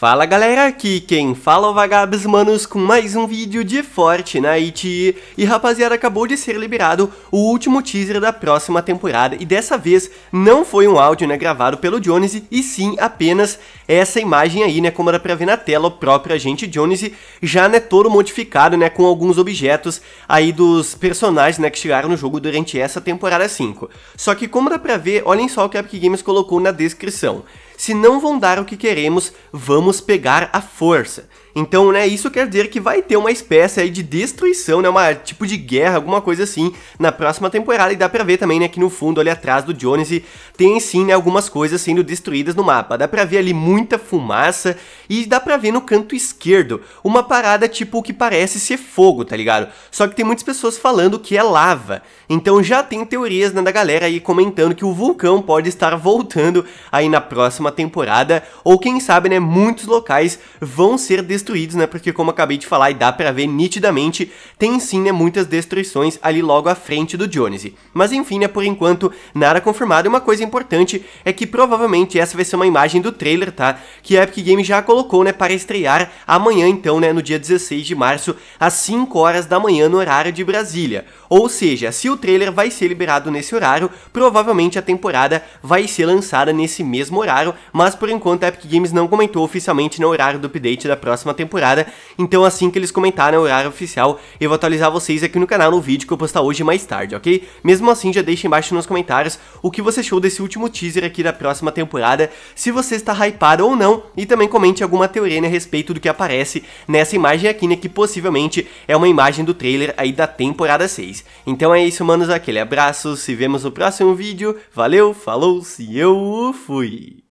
Fala galera, aqui quem fala é o Vagabes Manos com mais um vídeo de Fortnite E rapaziada, acabou de ser liberado o último teaser da próxima temporada E dessa vez não foi um áudio né, gravado pelo Jones E sim apenas essa imagem aí, né, como dá pra ver na tela O próprio agente Jones já né, todo modificado né, com alguns objetos aí dos personagens né, que chegaram no jogo durante essa temporada 5 Só que como dá pra ver, olhem só o que a Epic Games colocou na descrição se não vão dar o que queremos, vamos pegar à força. Então, né, isso quer dizer que vai ter uma espécie aí de destruição, né, uma tipo de guerra, alguma coisa assim, na próxima temporada. E dá pra ver também, né, que no fundo, ali atrás do Jones, tem sim, né, algumas coisas sendo destruídas no mapa. Dá pra ver ali muita fumaça e dá pra ver no canto esquerdo uma parada tipo o que parece ser fogo, tá ligado? Só que tem muitas pessoas falando que é lava. Então já tem teorias, né, da galera aí comentando que o vulcão pode estar voltando aí na próxima temporada. Ou quem sabe, né, muitos locais vão ser destruídos destruídos, né? Porque como acabei de falar e dá para ver nitidamente, tem sim, né, muitas destruições ali logo à frente do Jonesy. Mas enfim, né, por enquanto, nada confirmado. E uma coisa importante é que provavelmente essa vai ser uma imagem do trailer, tá? Que a Epic Games já colocou, né, para estrear amanhã então, né, no dia 16 de março, às 5 horas da manhã no horário de Brasília. Ou seja, se o trailer vai ser liberado nesse horário, provavelmente a temporada vai ser lançada nesse mesmo horário, mas por enquanto a Epic Games não comentou oficialmente no né, horário do update da próxima próxima temporada. Então assim que eles comentarem o horário oficial, eu vou atualizar vocês aqui no canal no vídeo que eu postar hoje mais tarde, ok? Mesmo assim, já deixa embaixo nos comentários o que você achou desse último teaser aqui da próxima temporada, se você está hypado ou não, e também comente alguma teoria a respeito do que aparece nessa imagem aqui, né, que possivelmente é uma imagem do trailer aí da temporada 6. Então é isso, manos, aquele abraço, se vemos no próximo vídeo, valeu, falou, se eu fui!